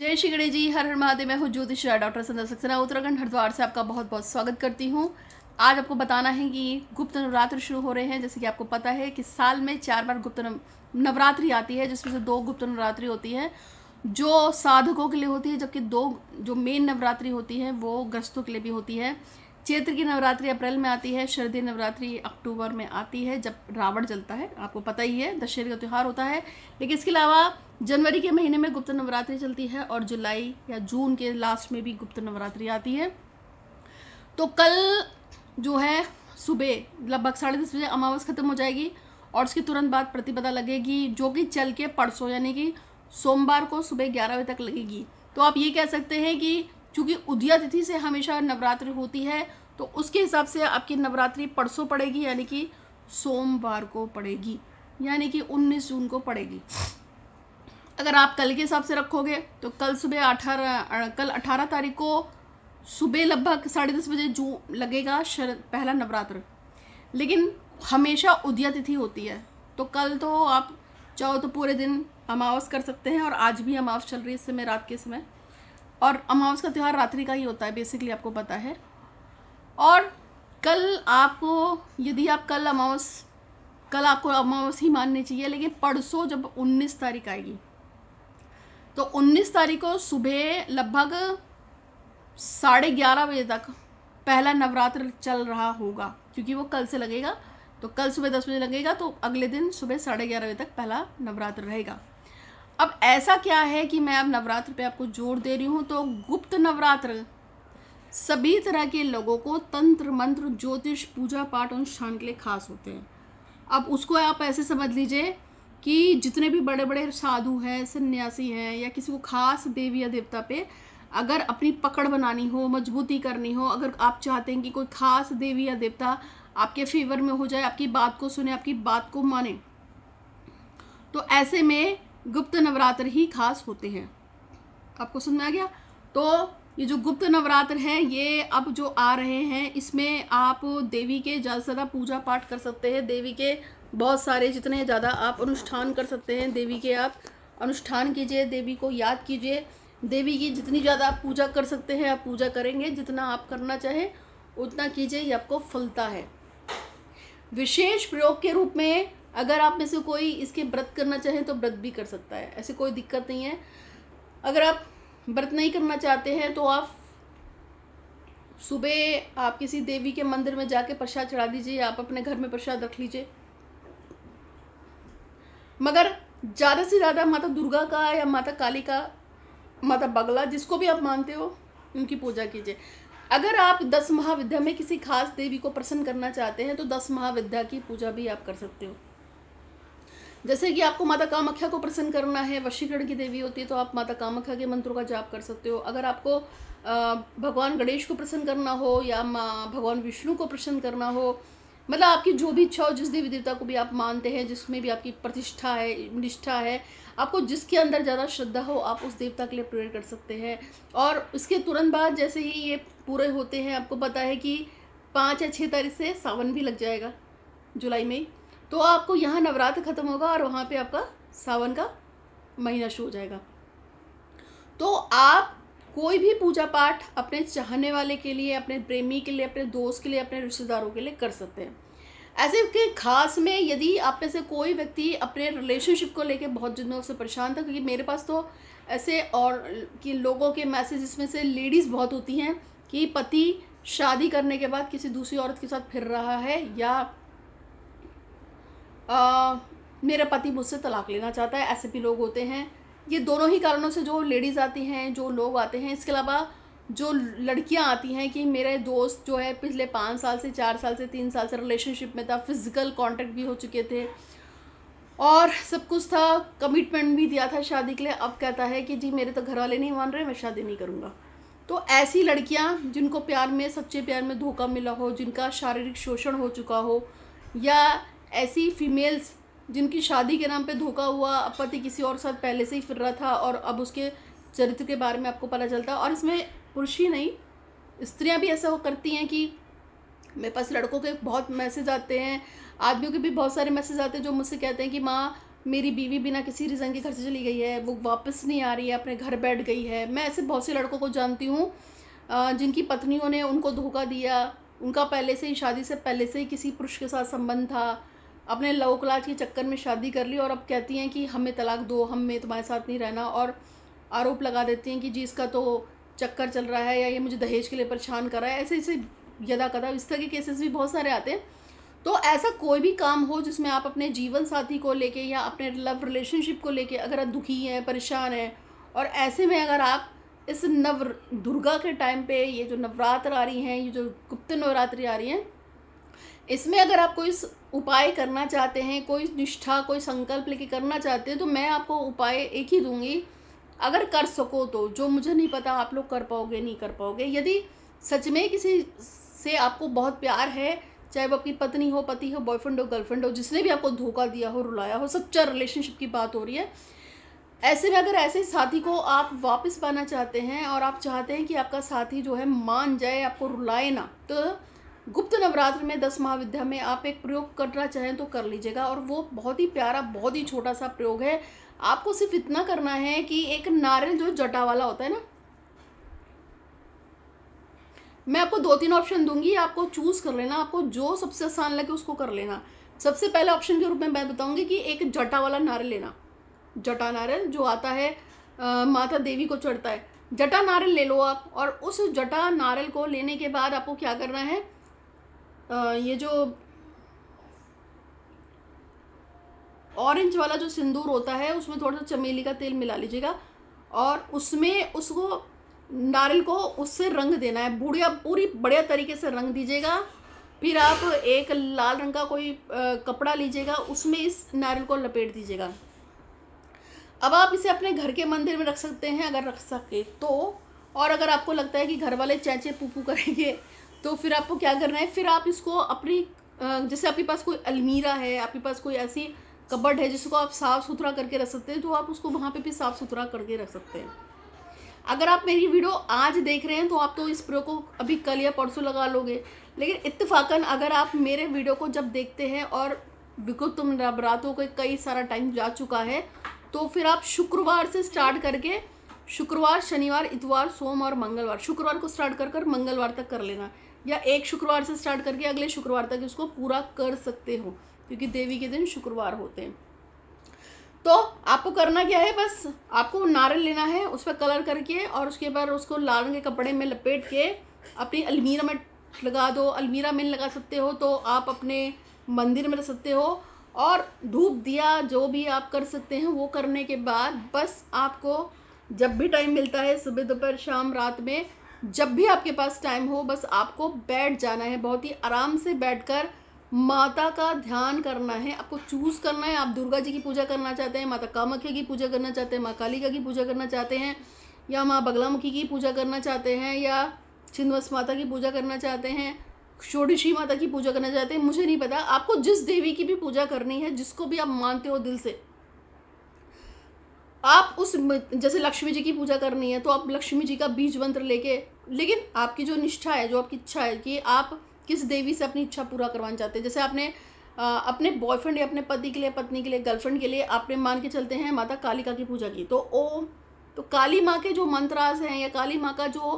जय श्री गणेश जी हर हर महादेव मैं हूँ ज्योतिष डॉक्टर संदर सक्सेना उत्तराखंड हरिद्वार से आपका बहुत बहुत स्वागत करती हूँ आज आपको बताना है कि गुप्त नवरात्र शुरू हो रहे हैं जैसे कि आपको पता है कि साल में चार बार गुप्त नवरात्रि आती है जिसमें से दो गुप्त नवरात्रि होती है जो साधकों के लिए होती है जबकि दो जो मेन नवरात्रि होती है वो ग्रस्तों के लिए भी होती है चैत्र की नवरात्रि अप्रैल में आती है शरदीय नवरात्रि अक्टूबर में आती है जब रावण जलता है आपको पता ही है दशहरे का त्यौहार होता है लेकिन इसके अलावा जनवरी के महीने में गुप्त नवरात्रि चलती है और जुलाई या जून के लास्ट में भी गुप्त नवरात्रि आती है तो कल जो है सुबह लगभग साढ़े दस बजे अमावस खत्म हो जाएगी और उसके तुरंत बाद प्रतिपदा लगेगी जो कि चल के परसों यानी कि सोमवार को सुबह ग्यारह बजे तक लगेगी तो आप ये कह सकते हैं कि चूँकि उदया तिथि से हमेशा नवरात्रि होती है तो उसके हिसाब से आपकी नवरात्रि परसों पड़ेगी यानी कि सोमवार को पड़ेगी यानी कि 19 जून को पड़ेगी अगर आप कल के हिसाब से रखोगे तो कल सुबह अठारह कल अठारह तारीख को सुबह लगभग साढ़े दस बजे जो लगेगा शरद पहला नवरात्र लेकिन हमेशा उदया तिथि होती है तो कल तो आप चाहो तो पूरे दिन अमावस कर सकते हैं और आज भी अमावस चल रही है इस समय रात के समय और अमावस का त्यौहार रात्रि का ही होता है बेसिकली आपको पता है और कल आपको यदि आप कल अमावस कल आपको अमावस ही माननी चाहिए लेकिन परसों जब 19 तारीख आएगी तो 19 तारीख को सुबह लगभग साढ़े ग्यारह बजे तक पहला नवरात्र चल रहा होगा क्योंकि वो कल से लगेगा तो कल सुबह दस बजे लगेगा तो अगले दिन सुबह साढ़े ग्यारह बजे तक पहला नवरात्र रहेगा अब ऐसा क्या है कि मैं अब नवरात्र पे आपको जोर दे रही हूँ तो गुप्त नवरात्र सभी तरह के लोगों को तंत्र मंत्र ज्योतिष पूजा पाठ और के लिए खास होते हैं अब उसको आप ऐसे समझ लीजिए कि जितने भी बड़े बड़े साधु हैं सन्यासी हैं या किसी को खास देवी या देवता पे अगर अपनी पकड़ बनानी हो मजबूती करनी हो अगर आप चाहते हैं कि कोई खास देवी या देवता आपके फेवर में हो जाए आपकी बात को सुने आपकी बात को माने तो ऐसे में गुप्त नवरात्र ही खास होते हैं आपको समझ में आ गया तो ये जो गुप्त नवरात्र हैं ये अब जो आ रहे हैं इसमें आप देवी के ज़्यादा से ज़्यादा पूजा पाठ कर सकते हैं देवी के बहुत सारे जितने ज़्यादा आप अनुष्ठान कर सकते हैं देवी के आप अनुष्ठान कीजिए देवी को याद कीजिए देवी की जितनी ज़्यादा आप पूजा कर सकते हैं आप पूजा करेंगे जितना आप करना चाहें उतना कीजिए ये आपको फलता है विशेष प्रयोग के रूप में अगर आप में से कोई इसके व्रत करना चाहे तो व्रत भी कर सकता है ऐसे कोई दिक्कत नहीं है अगर आप व्रत नहीं करना चाहते हैं तो आप सुबह आप किसी देवी के मंदिर में जाके प्रसाद चढ़ा दीजिए आप अपने घर में प्रसाद रख लीजिए मगर ज़्यादा से ज़्यादा माता दुर्गा का या माता काली का माता बगला जिसको भी आप मानते हो उनकी पूजा कीजिए अगर आप दस महाविद्या में किसी खास देवी को प्रसन्न करना चाहते हैं तो दस महाविद्या की पूजा भी आप कर सकते हो जैसे कि आपको माता कामाख्या को प्रसन्न करना है वशीकरण की देवी होती है तो आप माता कामाख्या के मंत्रों का जाप कर सकते हो अगर आपको भगवान गणेश को प्रसन्न करना हो या माँ भगवान विष्णु को प्रसन्न करना हो मतलब आपकी जो भी इच्छा हो जिस देवी देवता को भी आप मानते हैं जिसमें भी आपकी प्रतिष्ठा है निष्ठा है आपको जिसके अंदर ज़्यादा श्रद्धा हो आप उस देवता के लिए प्रेयर कर सकते हैं और इसके तुरंत बाद जैसे ही ये पूरे होते हैं आपको पता है कि पाँच या छः तारीख से सावन भी लग जाएगा जुलाई में तो आपको यहाँ नवरात्र ख़त्म होगा और वहाँ पर आपका सावन का महीना शुरू हो जाएगा तो आप कोई भी पूजा पाठ अपने चाहने वाले के लिए अपने प्रेमी के लिए अपने दोस्त के लिए अपने रिश्तेदारों के लिए कर सकते हैं ऐसे के खास में यदि आप में से कोई व्यक्ति अपने रिलेशनशिप को लेके बहुत दिनों से परेशान था क्योंकि मेरे पास तो ऐसे और कि लोगों के मैसेज इसमें से लेडीज़ बहुत होती हैं कि पति शादी करने के बाद किसी दूसरी औरत के साथ फिर रहा है या आ, मेरा पति मुझसे तलाक लेना चाहता है ऐसे भी लोग होते हैं ये दोनों ही कारणों से जो लेडीज़ आती हैं जो लोग आते हैं इसके अलावा जो लड़कियां आती हैं कि मेरे दोस्त जो है पिछले पाँच साल से चार साल से तीन साल से रिलेशनशिप में था फिज़िकल कांटेक्ट भी हो चुके थे और सब कुछ था कमिटमेंट भी दिया था शादी के लिए अब कहता है कि जी मेरे तो घर वाले नहीं मान रहे मैं शादी नहीं करूँगा तो ऐसी लड़कियाँ जिनको प्यार में सच्चे प्यार में धोखा मिला हो जिनका शारीरिक शोषण हो चुका हो या ऐसी फीमेल्स जिनकी शादी के नाम पे धोखा हुआ पति किसी और साथ पहले से ही फिर रहा था और अब उसके चरित्र के बारे में आपको पता चलता है और इसमें पुरुष ही नहीं स्त्रियां भी ऐसा हो करती हैं कि मेरे पास लड़कों के बहुत मैसेज आते हैं आदमियों के भी बहुत सारे मैसेज आते हैं जो मुझसे कहते हैं कि माँ मेरी बीवी बिना किसी रीज़न के घर से चली गई है वो वापस नहीं आ रही है अपने घर बैठ गई है मैं ऐसे बहुत से लड़कों को जानती हूँ जिनकी पत्नियों ने उनको धोखा दिया उनका पहले से ही शादी से पहले से ही किसी पुरुष के साथ संबंध था अपने लव कलाज के चक्कर में शादी कर ली और अब कहती हैं कि हमें तलाक दो हम में तुम्हारे साथ नहीं रहना और आरोप लगा देती हैं कि जी इसका तो चक्कर चल रहा है या ये मुझे दहेज के लिए परेशान कर रहा है ऐसे ऐसे यदा कदा इस तरह के केसेस भी बहुत सारे आते हैं तो ऐसा कोई भी काम हो जिसमें आप अपने जीवन साथी को लेके या अपने लव रिलेशनशिप को लेके अगर आप दुखी हैं परेशान हैं और ऐसे में अगर आप इस नव दुर्गा के टाइम पे ये जो नवरात्र आ रही हैं ये जो गुप्त नवरात्रि आ रही हैं इसमें अगर आप कोई उपाय करना चाहते हैं कोई निष्ठा कोई संकल्प लेके करना चाहते हैं तो मैं आपको उपाय एक ही दूंगी अगर कर सको तो जो मुझे नहीं पता आप लोग कर पाओगे नहीं कर पाओगे यदि सच में किसी से आपको बहुत प्यार है चाहे वो आपकी पत्नी हो पति हो बॉयफ्रेंड हो गर्लफ्रेंड हो जिसने भी आपको धोखा दिया हो रुलाया हो सच्चा रिलेशनशिप की बात हो रही है ऐसे में अगर ऐसे साथी को आप वापस पाना चाहते हैं और आप चाहते हैं कि आपका साथी जो है मान जाए आपको रुलाए ना तो गुप्त नवरात्र में दस महाविद्या में आप एक प्रयोग करना चाहें तो कर लीजिएगा और वो बहुत ही प्यारा बहुत ही छोटा सा प्रयोग है आपको सिर्फ इतना करना है कि एक नारियल जो जटा वाला होता है ना मैं आपको दो तीन ऑप्शन दूंगी आपको चूज़ कर लेना आपको जो सबसे आसान लगे उसको कर लेना सबसे पहले ऑप्शन के रूप में मैं बताऊंगी कि एक जटा वाला नारियल लेना जटा नारियल जो आता है आ, माता देवी को चढ़ता है जटा नारियल ले लो आप और उस जटा नारियल को लेने के बाद आपको क्या करना है ये जो ऑरेंज वाला जो सिंदूर होता है उसमें थोड़ा सा चमेली का तेल मिला लीजिएगा और उसमें उसको नारियल को उससे रंग देना है बुढ़िया पूरी बढ़िया तरीके से रंग दीजिएगा फिर आप एक लाल रंग का कोई कपड़ा लीजिएगा उसमें इस नारियल को लपेट दीजिएगा अब आप इसे अपने घर के मंदिर में रख सकते हैं अगर रख सके तो और अगर आपको लगता है कि घर वाले चैचे पुपू करेंगे तो फिर आपको क्या करना है फिर आप इसको अपनी जैसे आपके पास कोई अलमीरा है आपके पास कोई ऐसी कबड़ है जिसको आप साफ़ सुथरा करके रख सकते हैं तो आप उसको वहाँ पे भी साफ़ सुथरा करके रख सकते हैं अगर आप मेरी वीडियो आज देख रहे हैं तो आप तो इस प्रो को अभी कल या परसों लगा लोगे लेकिन इतफाकन अगर आप मेरे वीडियो को जब देखते हैं और बिल्कुल तुम रातों के कई सारा टाइम जा चुका है तो फिर आप शुक्रवार से स्टार्ट करके शुक्रवार शनिवार इतवार सोम और मंगलवार शुक्रवार को स्टार्ट कर कर मंगलवार तक कर लेना या एक शुक्रवार से स्टार्ट करके अगले शुक्रवार तक इसको पूरा कर सकते हो क्योंकि देवी के दिन शुक्रवार होते हैं तो आपको करना क्या है बस आपको नारियल लेना है उस पर कलर करके और उसके बाद उसको लाल रंग के कपड़े में लपेट के अपनी अलमीरा में लगा दो अलमीरा में लगा सकते हो तो आप अपने मंदिर में रह सकते हो और धूप दिया जो भी आप कर सकते हैं वो करने के बाद बस आपको जब भी टाइम मिलता है सुबह दोपहर शाम रात में जब भी आपके पास टाइम हो बस आपको बैठ जाना है बहुत ही आराम से बैठकर माता का ध्यान करना है आपको चूज़ करना है आप दुर्गा जी की पूजा करना चाहते हैं माता कामाख्या की पूजा करना चाहते हैं माँ कालिका की पूजा करना चाहते हैं या माँ बगलामुखी की पूजा करना चाहते हैं या छिन्दवस माता की पूजा करना चाहते हैं षोडशी माता की पूजा करना चाहते हैं मुझे नहीं पता आपको जिस देवी की भी पूजा करनी है जिसको भी आप मानते हो दिल से आप उस जैसे लक्ष्मी जी की पूजा करनी है तो आप लक्ष्मी जी का बीज मंत्र लेके लेकिन आपकी जो निष्ठा है जो आपकी इच्छा है कि आप किस देवी से अपनी इच्छा पूरा करवाना चाहते हैं जैसे आपने आ, अपने बॉयफ्रेंड या अपने पति के लिए पत्नी के लिए गर्लफ्रेंड के लिए आपने मान के चलते हैं माता कालिका की पूजा की तो ओ तो काली माँ के जो मंत्रास हैं या काली माँ का जो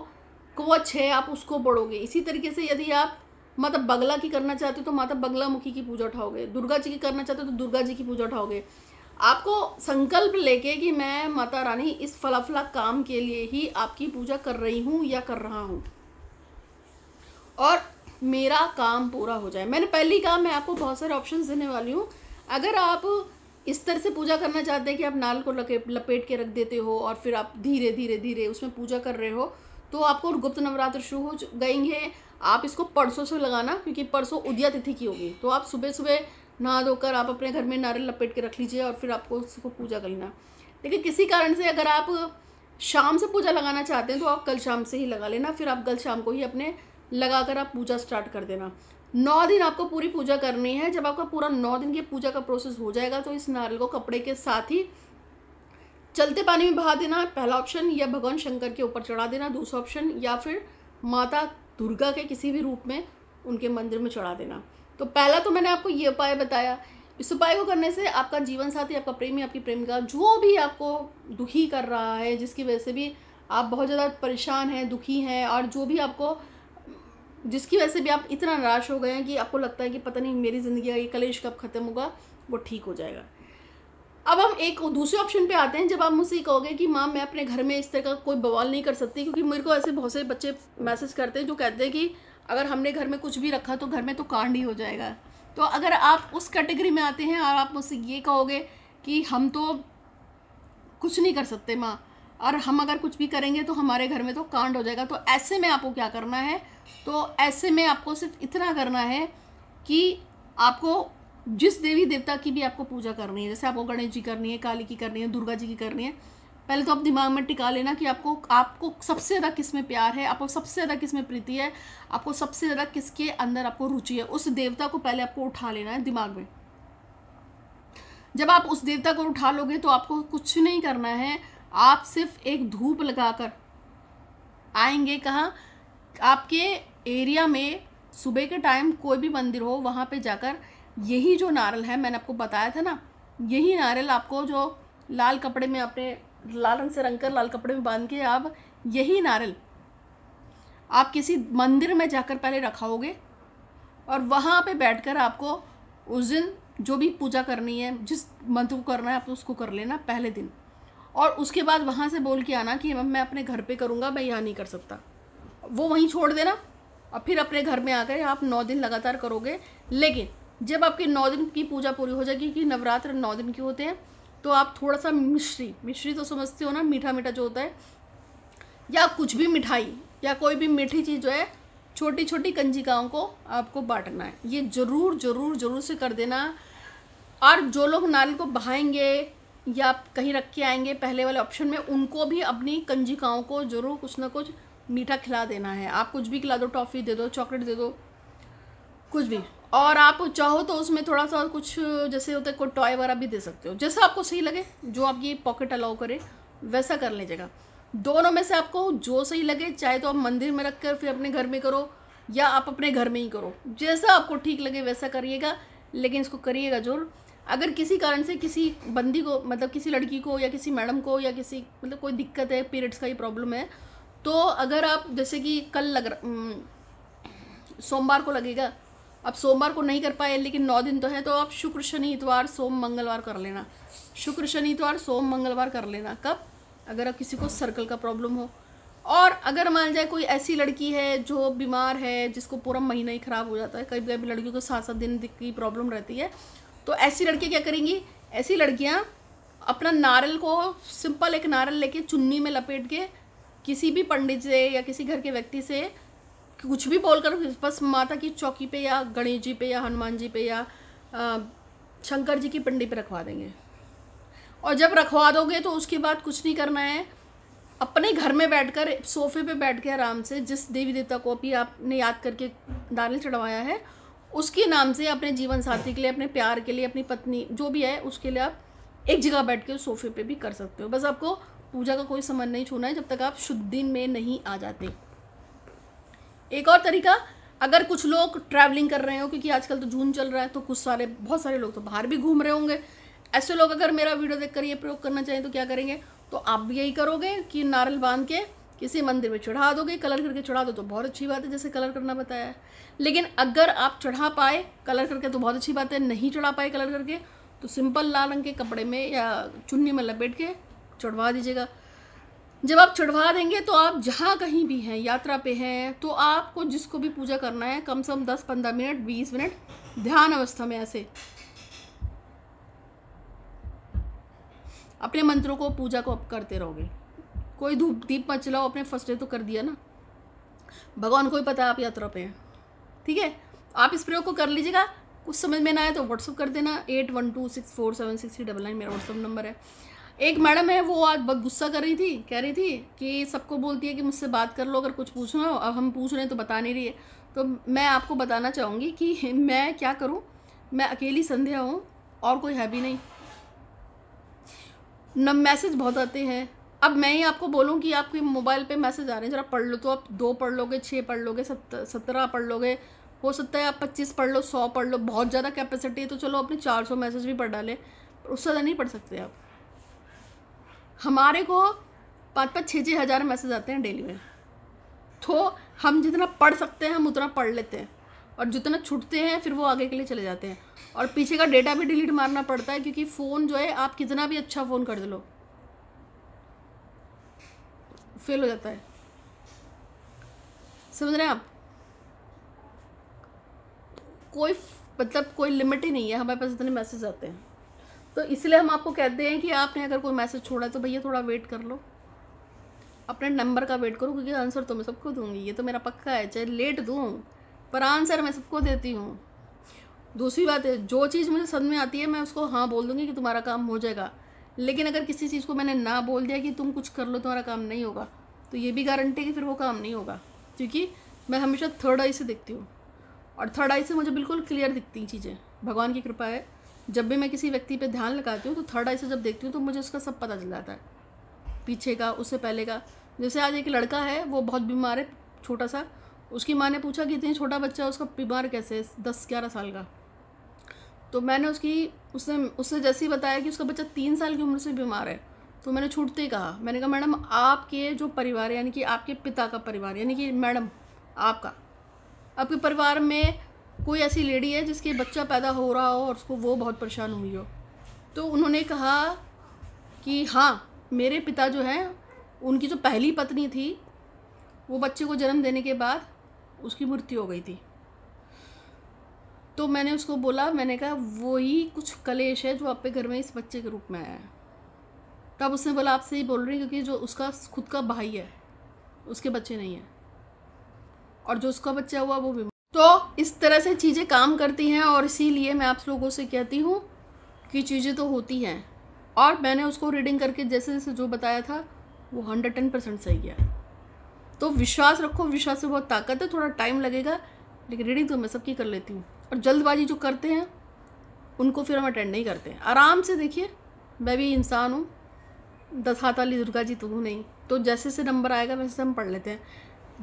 कोच है आप उसको बढ़ोगे इसी तरीके से यदि आप माता बगला की करना चाहते हो तो माता बगला मुखी की पूजा उठाओगे दुर्गा जी की करना चाहते हो तो दुर्गा जी की पूजा उठाओगे आपको संकल्प लेके कि मैं माता रानी इस फलाफला काम के लिए ही आपकी पूजा कर रही हूँ या कर रहा हूँ और मेरा काम पूरा हो जाए मैंने पहली काम मैं आपको बहुत सारे ऑप्शंस देने वाली हूँ अगर आप इस तरह से पूजा करना चाहते हैं कि आप नाल को लपेट के रख देते हो और फिर आप धीरे धीरे धीरे उसमें पूजा कर रहे हो तो आपको गुप्त नवरात्र शुरू हो गएंगे आप इसको परसों से लगाना क्योंकि परसों उदया तिथि की होगी तो आप सुबह सुबह नहा धोकर आप अपने घर में नारियल लपेट के रख लीजिए और फिर आपको उसको पूजा करना लेकिन किसी कारण से अगर आप शाम से पूजा लगाना चाहते हैं तो आप कल शाम से ही लगा लेना फिर आप कल शाम को ही अपने लगा कर आप पूजा स्टार्ट कर देना नौ दिन आपको पूरी पूजा करनी है जब आपका पूरा नौ दिन की पूजा का प्रोसेस हो जाएगा तो इस नारियल को कपड़े के साथ ही चलते पानी में बहा देना पहला ऑप्शन या भगवान शंकर के ऊपर चढ़ा देना दूसरा ऑप्शन या फिर माता दुर्गा के किसी भी रूप में उनके मंदिर में चढ़ा देना तो पहला तो मैंने आपको ये उपाय बताया इस उपाय को करने से आपका जीवन साथी आपका प्रेमी आपकी प्रेमिका जो भी आपको दुखी कर रहा है जिसकी वजह से भी आप बहुत ज़्यादा परेशान हैं दुखी हैं और जो भी आपको जिसकी वजह से भी आप इतना निराश हो गए हैं कि आपको लगता है कि पता नहीं मेरी ज़िंदगी का ये कलेश कब ख़त्म होगा वो ठीक हो जाएगा अब हम एक दूसरे ऑप्शन पे आते हैं जब आप मुझसे कहोगे कि माँ मैं अपने घर में इस तरह का कोई बवाल नहीं कर सकती क्योंकि मेरे को ऐसे बहुत से बच्चे मैसेज करते हैं जो कहते हैं कि अगर हमने घर में कुछ भी रखा तो घर में तो कांड ही हो जाएगा तो अगर आप उस कैटेगरी में आते हैं और आप मुझसे ये कहोगे कि हम तो कुछ नहीं कर सकते माँ और हम अगर कुछ भी करेंगे तो हमारे घर में तो कांड हो जाएगा तो ऐसे में आपको क्या करना है तो ऐसे में आपको सिर्फ इतना करना है कि आपको जिस देवी देवता की भी आपको पूजा करनी है जैसे आपको गणेश जी करनी है काली की करनी है दुर्गा जी की करनी है पहले तो आप दिमाग में टिका लेना कि आपको आपको सबसे ज़्यादा किस में प्यार है आपको सबसे ज़्यादा किस में प्रीति है आपको सबसे ज़्यादा किसके अंदर आपको रुचि है उस देवता को पहले आपको उठा लेना है दिमाग में जब आप उस देवता को उठा लोगे तो आपको कुछ नहीं करना है आप सिर्फ एक धूप लगाकर आएंगे कहाँ आपके एरिया में सुबह के टाइम कोई भी मंदिर हो वहाँ पे जाकर यही जो नारल है मैंने आपको बताया था ना यही नारल आपको जो लाल कपड़े में अपने लाल रंग से रंग कर लाल कपड़े में बांध के आप यही नारियल आप किसी मंदिर में जाकर पहले रखाओगे और वहाँ पे बैठकर आपको उस दिन जो भी पूजा करनी है जिस मंत्र को करना है आप उसको कर लेना पहले दिन और उसके बाद वहाँ से बोल के आना कि मैं अपने घर पे करूँगा मैं यहाँ नहीं कर सकता वो वहीं छोड़ देना और फिर अपने घर में आकर आप नौ दिन लगातार करोगे लेकिन जब आपकी नौ दिन की पूजा पूरी हो जाएगी कि नवरात्र नौ दिन के होते हैं तो आप थोड़ा सा मिश्री मिश्री तो समझते हो ना मीठा मीठा जो होता है या कुछ भी मिठाई या कोई भी मीठी चीज़ जो है छोटी छोटी कंजिकाओं को आपको बांटना है ये ज़रूर ज़रूर ज़रूर से कर देना और जो लोग नारियल को बहाएंगे या आप कहीं रख के आएंगे पहले वाले ऑप्शन में उनको भी अपनी कंजिकाओं को ज़रूर कुछ ना कुछ मीठा खिला देना है आप कुछ भी खिला दो टॉफ़ी दे दो चॉकलेट दे दो कुछ भी और आप चाहो तो उसमें थोड़ा सा कुछ जैसे होता है कोई टॉय वगैरह भी दे सकते हो जैसा आपको सही लगे जो आप ये पॉकेट अलाउ करें वैसा कर लीजिएगा दोनों में से आपको जो सही लगे चाहे तो आप मंदिर में रख कर फिर अपने घर में करो या आप अपने घर में ही करो जैसा आपको ठीक लगे वैसा करिएगा लेकिन इसको करिएगा जरूर अगर किसी कारण से किसी बंदी को मतलब किसी लड़की को या किसी मैडम को या किसी मतलब कोई दिक्कत है पीरियड्स का ही प्रॉब्लम है तो अगर आप जैसे कि कल लग हम्म, सोमवार को लगेगा अब सोमवार को नहीं कर पाए लेकिन नौ दिन तो है तो आप शुक्र शनि इतवार सोम मंगलवार कर लेना शुक्र शनि इतवार सोम मंगलवार कर लेना कब अगर आप किसी को सर्कल का प्रॉब्लम हो और अगर मान जाए कोई ऐसी लड़की है जो बीमार है जिसको पूरा महीना ही ख़राब हो जाता है कभी कभी लड़कियों को सात सात दिन की प्रॉब्लम रहती है तो ऐसी लड़कियाँ क्या करेंगी ऐसी लड़कियाँ अपना नारियल को सिंपल एक नारियल लेके चुन्नी में लपेट के किसी भी पंडित से या किसी घर के व्यक्ति से कुछ भी बोलकर बस माता की चौकी पे या गणेश जी पे या हनुमान जी पे या शंकर जी की पिंडी पे रखवा देंगे और जब रखवा दोगे तो उसके बाद कुछ नहीं करना है अपने घर में बैठकर सोफे पे बैठ के आराम से जिस देवी देवता को भी आपने याद करके दाने चढ़वाया है उसके नाम से अपने जीवन साथी के लिए अपने प्यार के लिए अपनी पत्नी जो भी है उसके लिए आप एक जगह बैठ के सोफे पे भी कर सकते हो बस आपको पूजा का कोई समझ नहीं छूना है जब तक आप शुद्ध दिन में नहीं आ जाते एक और तरीका अगर कुछ लोग ट्रैवलिंग कर रहे हो क्योंकि आजकल तो जून चल रहा है तो कुछ सारे बहुत सारे लोग तो बाहर भी घूम रहे होंगे ऐसे लोग अगर मेरा वीडियो देख कर ये प्रयोग करना चाहें तो क्या करेंगे तो आप भी यही करोगे कि नारल बांध के किसी मंदिर में चढ़ा दोगे कलर करके चढ़ा दो तो बहुत अच्छी बात है जैसे कलर करना बताया है लेकिन अगर आप चढ़ा पाए कलर करके तो बहुत अच्छी बात है नहीं चढ़ा पाए कलर करके तो सिंपल लाल रंग के कपड़े में या चुन्नी में लपेट के चढ़वा दीजिएगा जब आप चढ़वा देंगे तो आप जहाँ कहीं भी हैं यात्रा पे हैं तो आपको जिसको भी पूजा करना है कम से कम दस पंद्रह मिनट बीस मिनट ध्यान अवस्था में ऐसे अपने मंत्रों को पूजा को आप करते रहोगे कोई धूप दीप मत चलाओ अपने फर्स्ट डे तो कर दिया ना भगवान को ही पता है आप यात्रा पे हैं ठीक है आप इस प्रयोग को कर लीजिएगा कुछ समझ में ना आए तो व्हाट्सअप कर देना eight one two six four seven six three double nine मेरा व्हाट्सअप नंबर है एक मैडम है वो आज बहुत गुस्सा कर रही थी कह रही थी कि सबको बोलती है कि मुझसे बात कर लो अगर कुछ पूछना हो अब हम पूछ रहे हैं तो बता नहीं रही है तो मैं आपको बताना चाहूँगी कि मैं क्या करूँ मैं अकेली संध्या हूँ और कोई है भी नहीं न मैसेज बहुत आते हैं अब मैं ही आपको बोलूँ कि आपके मोबाइल पे मैसेज आ रहे हैं ज़रा पढ़ लो तो आप दो पढ़ लोगे छः पढ़ लोगे सत्रह पढ़ लोगे हो सकता है आप पच्चीस पढ़ लो सौ पढ़ लो बहुत ज़्यादा कैपेसिटी है तो चलो अपने चार सौ मैसेज भी पढ़ डालें उससे ज़्यादा नहीं पढ़ सकते आप हमारे को पाँच पाँच छः छः हज़ार मैसेज आते हैं डेली में तो हम जितना पढ़ सकते हैं हम उतना पढ़ लेते हैं और जितना छूटते हैं फिर वो आगे के लिए चले जाते हैं और पीछे का डेटा भी डिलीट मारना पड़ता है क्योंकि फ़ोन जो है आप कितना भी अच्छा फ़ोन कर लो फेल हो जाता है समझ रहे हैं आप कोई मतलब कोई लिमिट ही नहीं है हमारे पास इतने मैसेज आते हैं तो इसलिए हम आपको कहते हैं कि आपने अगर कोई मैसेज छोड़ा है तो भैया थोड़ा वेट कर लो अपने नंबर का वेट करो क्योंकि आंसर तो मैं सबको दूंगी ये तो मेरा पक्का है चाहे लेट दूँ पर आंसर मैं सबको देती हूँ दूसरी बात है जो चीज़ मुझे समझ में आती है मैं उसको हाँ बोल दूँगी कि तुम्हारा काम हो जाएगा लेकिन अगर किसी चीज़ को मैंने ना बोल दिया कि तुम कुछ कर लो तुम्हारा काम नहीं होगा तो ये भी गारंटी है कि फिर वो काम नहीं होगा क्योंकि मैं हमेशा थर्ड आई से देखती हूँ और थर्ड आई से मुझे बिल्कुल क्लियर दिखती हैं चीज़ें भगवान की कृपा है जब भी मैं किसी व्यक्ति पे ध्यान लगाती हूँ तो थर्ड आई से जब देखती हूँ तो मुझे उसका सब पता चल जाता है पीछे का उससे पहले का जैसे आज एक लड़का है वो बहुत बीमार है छोटा सा उसकी माँ ने पूछा कि इतनी छोटा बच्चा है उसका बीमार कैसे है दस ग्यारह साल का तो मैंने उसकी उसने उससे जैसे ही बताया कि उसका बच्चा तीन साल की उम्र से बीमार है तो मैंने छूटते ही कहा मैंने कहा मैडम आपके जो परिवार यानी कि आपके पिता का परिवार यानी कि मैडम आपका आपके परिवार में कोई ऐसी लेडी है जिसके बच्चा पैदा हो रहा हो और उसको वो बहुत परेशान हुई हो तो उन्होंने कहा कि हाँ मेरे पिता जो हैं उनकी जो पहली पत्नी थी वो बच्चे को जन्म देने के बाद उसकी मृत्यु हो गई थी तो मैंने उसको बोला मैंने कहा वही कुछ कलेश है जो आपके घर में इस बच्चे के रूप में आया है तब उसने बोला आपसे ही बोल रही क्योंकि जो उसका खुद का भाई है उसके बच्चे नहीं हैं और जो उसका बच्चा हुआ वो तो इस तरह से चीज़ें काम करती हैं और इसीलिए मैं आप लोगों से कहती हूँ कि चीज़ें तो होती हैं और मैंने उसको रीडिंग करके जैसे जैसे जो बताया था वो हंड्रेड टेन परसेंट सही है तो विश्वास रखो विश्वास से बहुत ताकत है थोड़ा टाइम लगेगा लेकिन रीडिंग तो मैं सबकी कर लेती हूँ और जल्दबाजी जो करते हैं उनको फिर हम अटेंड नहीं करते हैं आराम से देखिए मैं भी इंसान हूँ दस हाथ वाली दुर्गा जी तो हूँ नहीं तो जैसे से नंबर आएगा वैसे हम पढ़ लेते हैं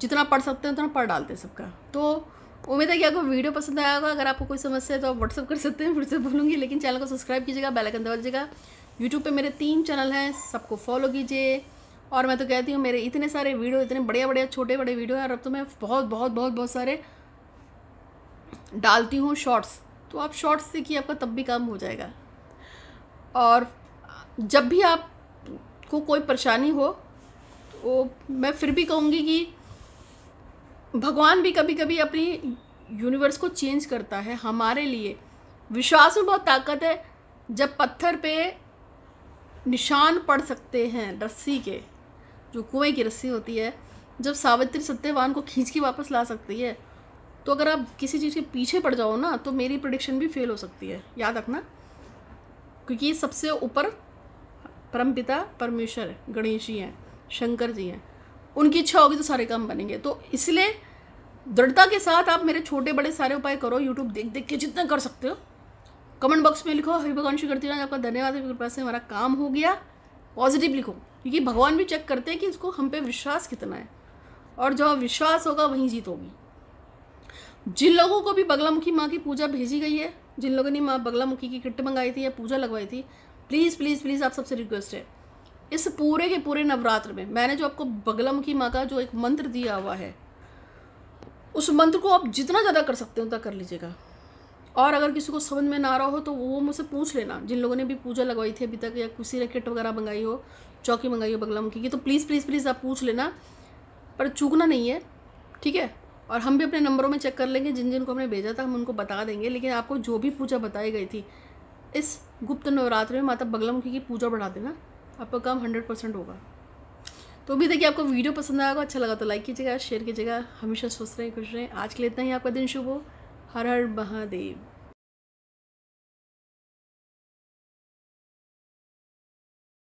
जितना पढ़ सकते हैं उतना पढ़ डालते हैं सबका तो उम्मीद है कि आपको वीडियो पसंद आया होगा अगर आपको कोई समस्या है तो आप व्हाट्सअप कर सकते हैं फिर से बोलूँगी लेकिन चैनल को सब्सक्राइब कीजिएगा बेलाइकन दबा दीजिएगा यूट्यूब पर मेरे तीन चैनल हैं सबको फॉलो कीजिए और मैं तो कहती हूँ मेरे इतने सारे वीडियो इतने बढ़िया बढ़िया छोटे बड़े वीडियो हैं और अब तो मैं बहुत बहुत बहुत बहुत सारे डालती हूँ शॉर्ट्स तो आप शॉर्ट्स देखिए आपका तब भी काम हो जाएगा और जब भी आप को कोई परेशानी हो तो मैं फिर भी कहूँगी कि भगवान भी कभी कभी अपनी यूनिवर्स को चेंज करता है हमारे लिए विश्वास में बहुत ताकत है जब पत्थर पे निशान पड़ सकते हैं रस्सी के जो कुएं की रस्सी होती है जब सावित्री सत्यवान को खींच के वापस ला सकती है तो अगर आप किसी चीज़ के पीछे पड़ जाओ ना तो मेरी प्रडिक्शन भी फेल हो सकती है याद रखना क्योंकि सबसे ऊपर परमपिता परमेश्वर गणेश जी हैं शंकर जी हैं उनकी इच्छा होगी तो सारे काम बनेंगे तो इसलिए दृढ़ता के साथ आप मेरे छोटे बड़े सारे उपाय करो यूट्यूब देख देख के जितना कर सकते हो कमेंट बॉक्स में लिखो हरि भगवान श्री करती आपका धन्यवाद है कृपा से हमारा काम हो गया पॉजिटिव लिखो क्योंकि भगवान भी चेक करते हैं कि इसको हम पे विश्वास कितना है और जो विश्वास होगा वहीं जीत होगी जिन लोगों को भी बगलामुखी माँ की पूजा भेजी गई है जिन लोगों ने माँ बगलामुखी की किट मंगाई थी या पूजा लगवाई थी प्लीज़ प्लीज़ प्लीज़ आप सबसे रिक्वेस्ट है इस पूरे के पूरे नवरात्र में मैंने जो आपको बगलामुखी माँ का जो एक मंत्र दिया हुआ है उस मंत्र को आप जितना ज़्यादा कर सकते हो उतना कर लीजिएगा और अगर किसी को समझ में ना आ रहा हो तो वो मुझसे पूछ लेना जिन लोगों ने भी पूजा लगवाई थी अभी तक या कुर्सी रैकेट वगैरह मंगाई हो चौकी मंगाई हो मुखी की तो प्लीज़ प्लीज़ प्लीज़ आप पूछ लेना पर चूकना नहीं है ठीक है और हम भी अपने नंबरों में चेक कर लेंगे जिन जिन को हमने भेजा था हम उनको बता देंगे लेकिन आपको जो भी पूजा बताई गई थी इस गुप्त नवरात्र में माता बगलामुखी की पूजा बढ़ा देना आपका काम हंड्रेड परसेंट होगा तो उम्मीद है कि आपको वीडियो पसंद आएगा अच्छा लगा तो लाइक कीजिएगा शेयर कीजिएगा हमेशा स्वस्थ रहें खुश रहें आज के लिए इतना ही आपका दिन शुभ हो हर हर महादेव